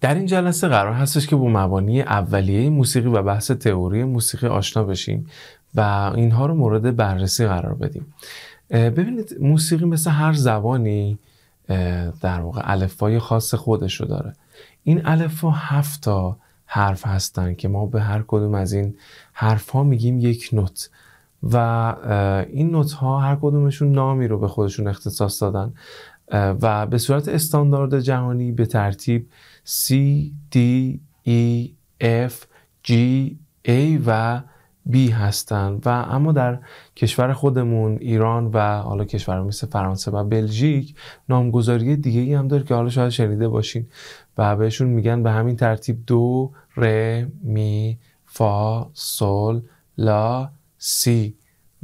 در این جلسه قرار هستش که با مبانی اولیه موسیقی و بحث تئوری موسیقی آشنا بشیم و اینها رو مورد بررسی قرار بدیم ببینید موسیقی مثل هر زبانی در واقع الفای خاص خودش رو داره این الفا هفت تا حرف هستن که ما به هر کدوم از این حرف ها میگیم یک نوت و این نوت ها هر کدومشون نامی رو به خودشون اختصاص دادن و به صورت استاندارد جهانی به ترتیب C, D, E, F, G, A و بی هستن. و اما در کشور خودمون ایران و حالا کشور مثل فرانسه و بلژیک نامگذاری دیگه ای هم داره که حالا شاید شنیده باشین و بهشون میگن به همین ترتیب دو ر می فا سل لا سی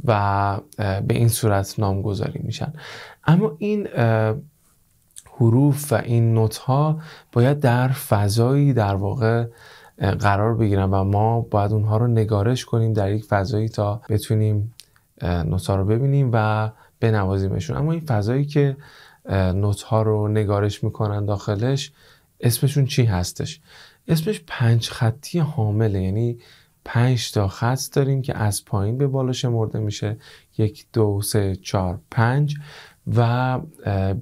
و به این صورت نامگذاری میشن اما این حروف و این نوت ها باید در فضایی در واقع قرار بگیرن و ما باید اونها رو نگارش کنیم در یک فضایی تا بتونیم ها رو ببینیم و بنوازیمشون اما این فضایی که ها رو نگارش میکنن داخلش اسمشون چی هستش اسمش پنج خطی حامله یعنی پنج تا خط داریم که از پایین به بالا شمرده میشه یک دو سه چهار پنج و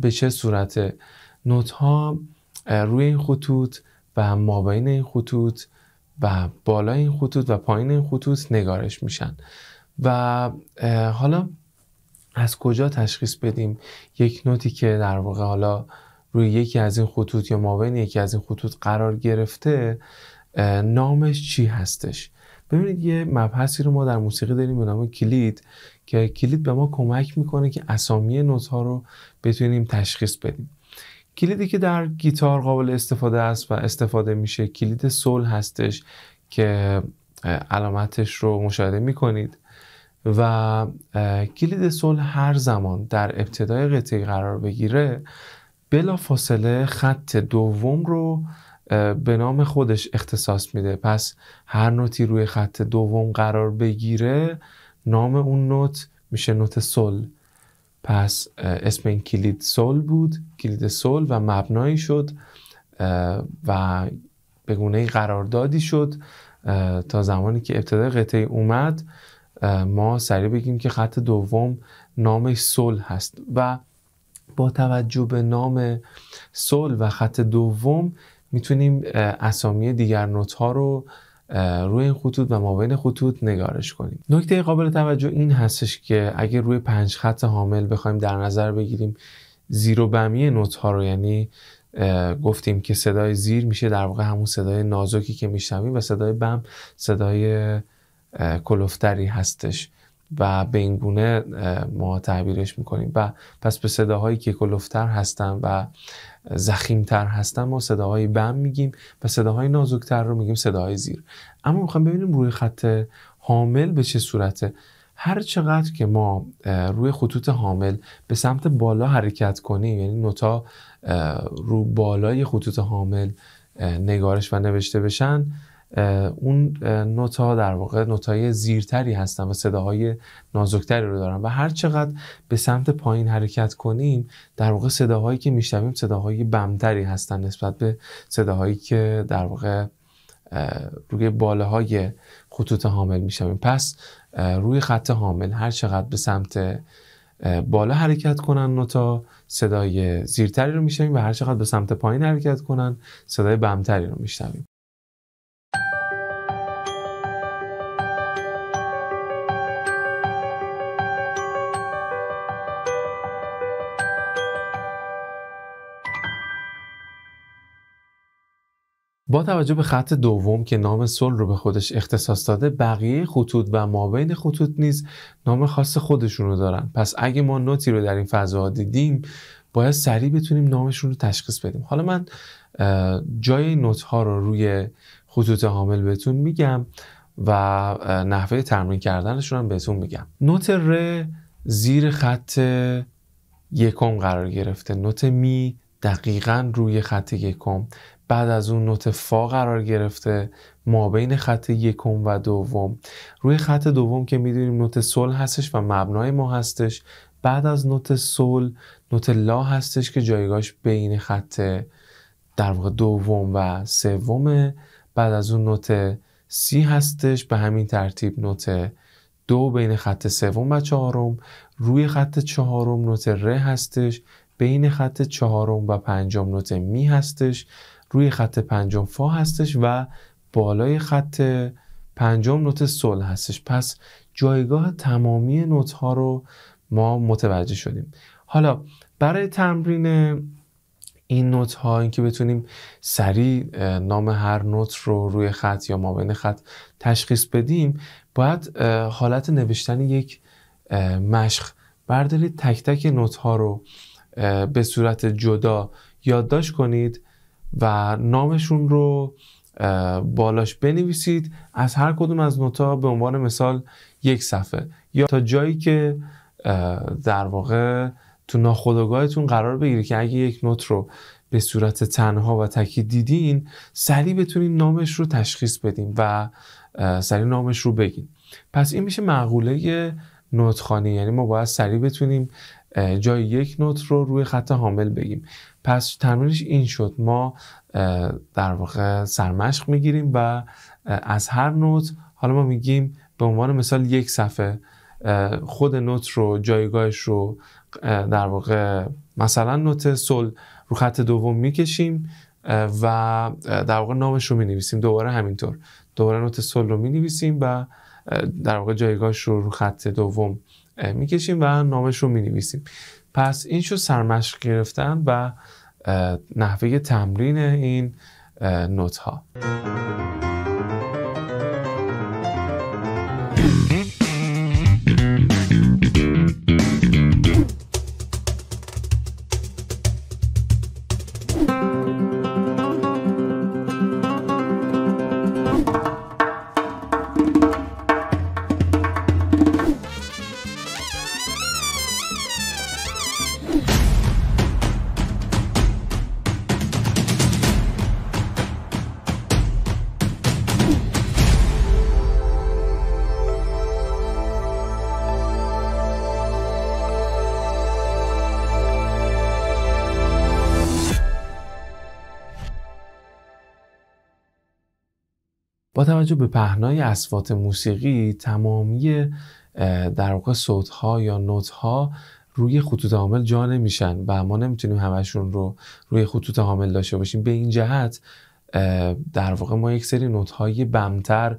به چه صورت نوت ها روی این خطوط و مابین این خطوط و بالای این خطوط و پایین این خطوط نگارش میشن و حالا از کجا تشخیص بدیم یک نوتی که در واقع حالا روی یکی از این خطوط یا مابین یکی از این خطوط قرار گرفته نامش چی هستش ببینید یه مبحثی رو ما در موسیقی داریم به نام کلید که کلید به ما کمک میکنه که اسامی نوت ها رو بتونیم تشخیص بدیم کلیدی که در گیتار قابل استفاده است و استفاده میشه کلید سول هستش که علامتش رو مشاهده میکنید و کلید سول هر زمان در ابتدای قطعه قرار بگیره بلا فاصله خط دوم رو به نام خودش اختصاص میده پس هر نوتی روی خط دوم قرار بگیره نام اون نوت میشه نوت سل پس اسم این کلید سول بود کلید سول و مبنایی شد و به گونه قراردادی شد تا زمانی که ابتدا قطعه اومد ما سریع بگیم که خط دوم نامش سول هست و با توجه به نام سول و خط دوم میتونیم اسامی دیگر نوت ها رو روی این خطوط و مابین خطوط نگارش کنیم نکته قابل توجه این هستش که اگر روی پنج خط حامل بخوایم در نظر بگیریم زیر و بمی نوت ها رو یعنی گفتیم که صدای زیر میشه در واقع همون صدای نازکی که میشنویم و صدای بم صدای کلفتری هستش و به این گونه ما تعبیرش میکنیم و پس به صداهایی که کلوفتر هستن و زخیمتر هستن ما صداهای بم میگیم و صداهای نازکتر رو میگیم صداهای زیر اما میخوام ببینیم روی خط حامل به چه صورته هر چقدر که ما روی خطوط حامل به سمت بالا حرکت کنیم یعنی نوتا رو بالای خطوط حامل نگارش و نوشته بشن اون ها در واقع نوتای زیرتری هستن و صداهای نازکتری رو دارن و هر چقدر به سمت پایین حرکت کنیم در واقع صداهایی که میشنویم صداهای بمتری هستن نسبت به صداهایی که در واقع روی باله های خطوط حامل میشویم پس روی خط حامل هر چقدر به سمت بالا حرکت کنن نوتا صدای زیرتری رو میشنویم و هر چقدر به سمت پایین حرکت کنن صدای بمتری رو میشنویم با توجه به خط دوم که نام سل رو به خودش اختصاص داده بقیه خطوط و مابین خطوط نیز نام خاص خودشون رو دارن پس اگه ما نوتی رو در این فضا دیدیم باید سریع بتونیم نامشون رو تشخیص بدیم حالا من جای نوت ها رو روی خطوط حامل بهتون میگم و نحوه تمرین کردنشون هم بهتون میگم نوت ر زیر خط یکم قرار گرفته نوت می دقیقا روی خط یکم بعد از اون نوت فا قرار گرفته ما بین خط یکم و دوم روی خط دوم که میدونیم نوت سل هستش و مبنای ما هستش بعد از نوت سل نوت لا هستش که جایگاهش بین خط در واقع دوم و سومه بعد از اون نوت سی هستش به همین ترتیب نوت دو بین خط سوم و چهارم روی خط چهارم نوت ره هستش بین خط چهارم و پنجم نوت می هستش روی خط پنجم فا هستش و بالای خط پنجم نوت سل هستش پس جایگاه تمامی نوت ها رو ما متوجه شدیم حالا برای تمرین این نوت ها اینکه بتونیم سریع نام هر نوت رو روی خط یا مابین خط تشخیص بدیم باید حالت نوشتن یک مشق بردارید تک تک نوت ها رو به صورت جدا یادداشت کنید و نامشون رو بالاش بنویسید از هر کدوم از نوتا به عنوان مثال یک صفحه یا تا جایی که در واقع تو ناخودآگاهتون قرار بگیره که اگه یک نوت رو به صورت تنها و تکی دیدین سریع بتونین نامش رو تشخیص بدین و سریع نامش رو بگین پس این میشه معقوله نوت خانی یعنی ما باید سریع بتونیم جای یک نوت رو روی خط حامل بگیم پس تمرینش این شد ما در واقع سرمشق میگیریم و از هر نوت حالا ما میگیم به عنوان مثال یک صفحه خود نوت رو جایگاهش رو در واقع مثلا نوت سل رو خط دوم میکشیم و در واقع نامش رو مینویسیم دوباره همینطور دوباره نوت سل رو مینویسیم و در واقع جایگاهش رو رو خط دوم میکشیم و نامش رو مینویسیم پس این شد سرمشق گرفتن و نحوه تمرین این نوت ها با توجه به پهنای اصوات موسیقی تمامی در واقع ها یا ها روی خطوط حامل جا نمیشن و ما نمیتونیم همشون رو روی خطوط حامل داشته باشیم به این جهت در واقع ما یک سری نوت های بمتر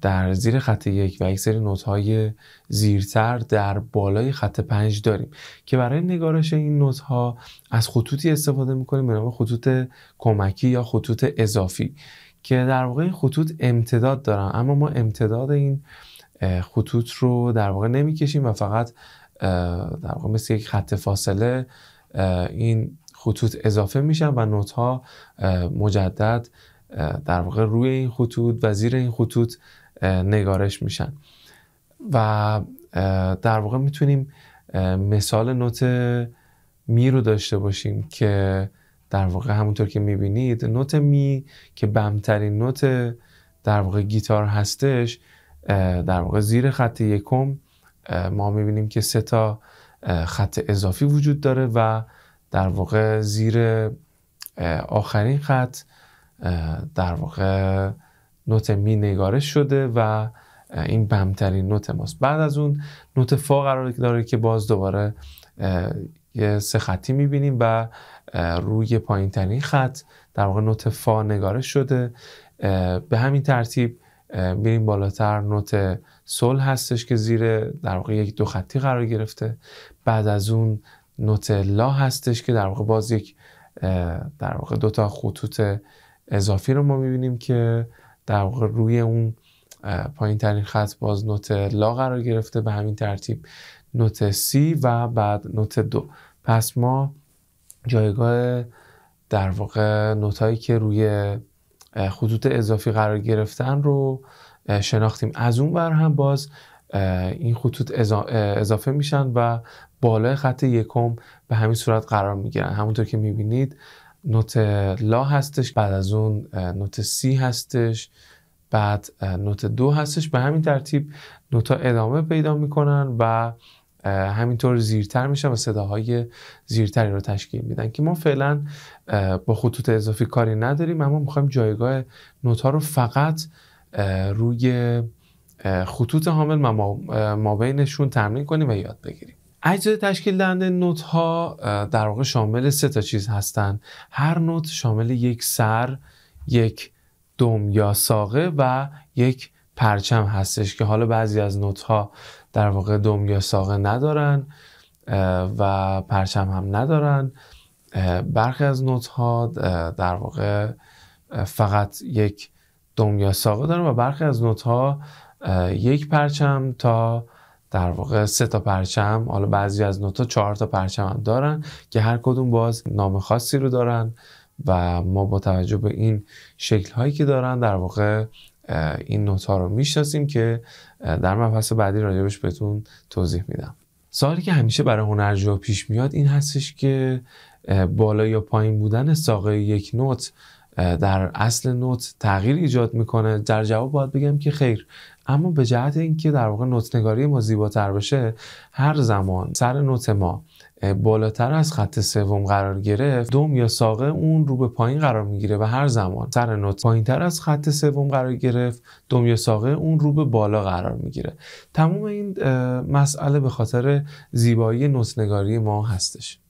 در زیر خط یک و یک سری نوت های زیرتر در بالای خط پنج داریم که برای نگارش این نوت ها از خطوطی استفاده میکنیم به نام خطوط کمکی یا خطوط اضافی که در واقع خطوط امتداد دارن اما ما امتداد این خطوط رو در واقع نمیکشیم و فقط در واقع مثل یک خط فاصله این خطوط اضافه میشن و نوت ها مجدد در واقع روی این خطوط و زیر این خطوط نگارش میشن و در واقع میتونیم مثال نوت می رو داشته باشیم که در واقع همونطور که میبینید نوت می که بمترین نوت در واقع گیتار هستش در واقع زیر خط یکم ما میبینیم که سه تا خط اضافی وجود داره و در واقع زیر آخرین خط در واقع نوت می نگارش شده و این بمترین نوت ماست بعد از اون نوت فا قرار داره که باز دوباره یه سه خطی میبینیم و روی پایین خط در واقع نوت فا نگاره شده به همین ترتیب میریم بالاتر نوت سل هستش که زیر در واقع یک دو خطی قرار گرفته بعد از اون نوت لا هستش که در واقع باز یک در واقع دو تا خطوط اضافی رو ما میبینیم که در واقع روی اون پایین خط باز نوت لا قرار گرفته به همین ترتیب نوت سی و بعد نوت دو پس ما جایگاه در واقع نوتایی که روی خطوط اضافی قرار گرفتن رو شناختیم از اون بر هم باز این خطوط اضافه میشن و بالای خط یکم به همین صورت قرار میگیرن همونطور که میبینید نوت لا هستش بعد از اون نوت سی هستش بعد نوت دو هستش به همین ترتیب نوتا ادامه پیدا میکنن و همینطور زیرتر میشن و صداهای زیرتری رو تشکیل میدن که ما فعلا با خطوط اضافی کاری نداریم اما میخوایم جایگاه نوت رو فقط روی خطوط حامل ما بینشون تمرین کنیم و یاد بگیریم اجزای تشکیل دهنده نوت ها در واقع شامل سه تا چیز هستند هر نوت شامل یک سر یک دم یا ساقه و یک پرچم هستش که حالا بعضی از نوت ها در واقع دم یا ساقه ندارن و پرچم هم ندارن برخی از نوت ها در واقع فقط یک دم یا ساقه دارن و برخی از نوت ها یک پرچم تا در واقع سه تا پرچم حالا بعضی از ها چهار تا پرچم هم دارن که هر کدوم باز نام خاصی رو دارن و ما با توجه به این شکل هایی که دارن در واقع این نوت ها رو میشناسیم که در مبحث بعدی راجبش بهتون توضیح میدم سوالی که همیشه برای هنرجو پیش میاد این هستش که بالا یا پایین بودن ساقه یک نوت در اصل نوت تغییر ایجاد میکنه در جواب باید بگم که خیر اما به جهت اینکه در واقع نگاری ما زیباتر بشه هر زمان سر نوت ما بالاتر از خط سوم قرار گرفت دوم یا ساقه اون رو به پایین قرار میگیره و هر زمان سر نوت پایینتر از خط سوم قرار گرفت دوم یا ساقه اون رو به بالا قرار میگیره تمام این مسئله به خاطر زیبایی نوتنگاری ما هستش